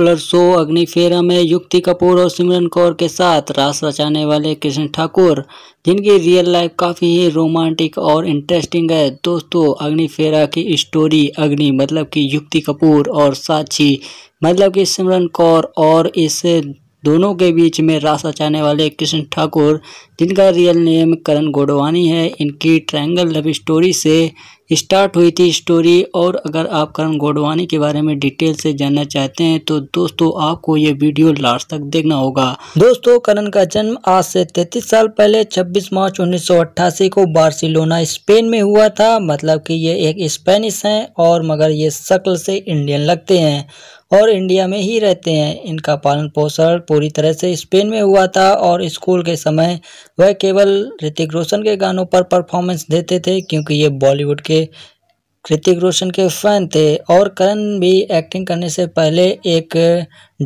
popular show अग्निफेरा में युक्ति कपूर और सिमरन कौर के साथ रास रचाने वाले कृष्ण ठाकुर जिनकी रियल लाइफ काफ़ी ही रोमांटिक और इंटरेस्टिंग है दोस्तों अग्निफेरा की स्टोरी अग्नि मतलब कि युक्ति कपूर और साक्षी मतलब कि सिमरन कौर और इस दोनों के बीच में रास रचाने वाले कृष्ण ठाकुर जिनका रियल नेम करण गोडवानी है इनकी ट्रायंगल लव स्टोरी से स्टार्ट हुई थी स्टोरी और अगर आप करण गोडवानी के बारे में डिटेल से जानना चाहते हैं तो दोस्तों आपको ये वीडियो लास्ट तक देखना होगा दोस्तों करण का जन्म आज से 33 साल पहले 26 मार्च 1988 को बार्सिलोना स्पेन में हुआ था मतलब कि ये एक स्पेनिश हैं और मगर ये शक्ल से इंडियन लगते हैं और इंडिया में ही रहते हैं इनका पालन पोषण पूरी तरह से स्पेन में हुआ था और स्कूल के समय वह केवल ऋतिक रोशन के गानों पर परफॉर्मेंस देते थे क्योंकि ये बॉलीवुड के कृतिक रोशन के फ़ैन थे और करण भी एक्टिंग करने से पहले एक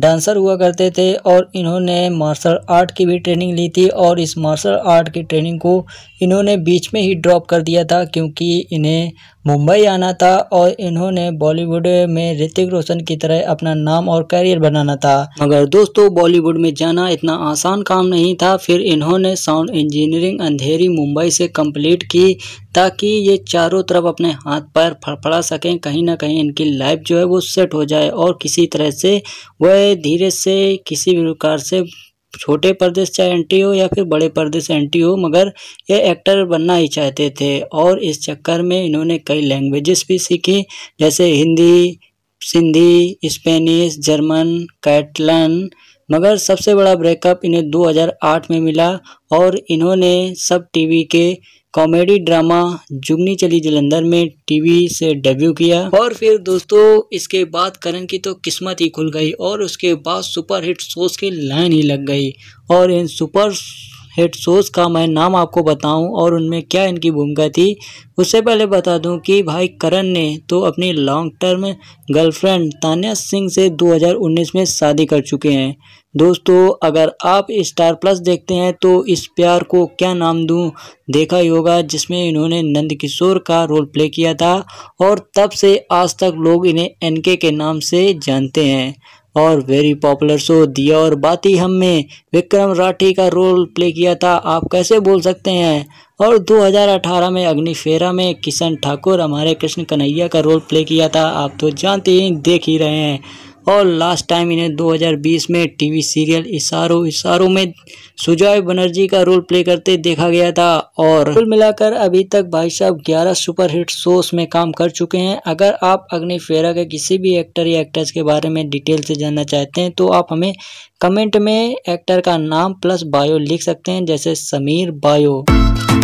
डांसर हुआ करते थे और इन्होंने मार्शल आर्ट की भी ट्रेनिंग ली थी और इस मार्शल आर्ट की ट्रेनिंग को इन्होंने बीच में ही ड्रॉप कर दिया था क्योंकि इन्हें मुंबई आना था और इन्होंने बॉलीवुड में ऋतिक रोशन की तरह अपना नाम और करियर बनाना था मगर दोस्तों बॉलीवुड में जाना इतना आसान काम नहीं था फिर इन्होंने साउंड इंजीनियरिंग अंधेरी मुंबई से कम्प्लीट की ताकि ये चारों तरफ अपने हाथ पैर फड़फड़ा सकें कहीं ना कहीं इनकी लाइफ जो है वो सेट हो जाए और किसी तरह से वह है धीरे से किसी भी प्रकार से छोटे पर्दे से चाहे एंट्री हो या फिर बड़े पर्दे से एंट्री हो मगर ये एक्टर बनना ही चाहते थे और इस चक्कर में इन्होंने कई लैंग्वेजेस भी सीखी जैसे Hindi Sindhi Spanish German Catalan मगर सबसे बड़ा ब्रेकअप इन्हें 2008 में मिला और इन्होंने सब टीवी के कॉमेडी ड्रामा जुगनी चली जलंधर में टीवी से डेब्यू किया और फिर दोस्तों इसके बाद करण की तो किस्मत ही खुल गई और उसके बाद सुपरहिट शोज की लाइन ही लग गई और इन सुपर हिट शोज़ का मैं नाम आपको बताऊं और उनमें क्या इनकी भूमिका थी उससे पहले बता दूं कि भाई करण ने तो अपनी long term girlfriend Tanya Singh से 2019 में शादी कर चुके हैं दोस्तों अगर आप स्टार प्लस देखते हैं तो इस प्यार को क्या नाम दूं देखा ही होगा जिसमें इन्होंने नंद किशोर का रोल प्ले किया था और तब से आज तक लोग इन्हें एनके के नाम से जानते हैं और वेरी पॉपुलर शो दिया और बाती हम में विक्रम राठी का रोल प्ले किया था आप कैसे बोल सकते हैं और 2018 में अग्निफेरा में किशन ठाकुर हमारे कृष्ण कन्हैया का रोल प्ले किया था आप तो जानते ही देख ही रहे हैं और लास्ट टाइम इन्हें 2020 में टीवी सीरियल इशारो इशारो में सुजॉय बनर्जी का रोल प्ले करते देखा गया था और कुल मिलाकर अभी तक भाई साहब 11 सुपरहिट शोज में काम कर चुके हैं अगर आप अग्नि फेरा के किसी भी एक्टर या एक्ट्रेस के बारे में डिटेल से जानना चाहते हैं तो आप हमें कमेंट में एक्टर का नाम प्लस बायो लिख सकते हैं जैसे समीर बायो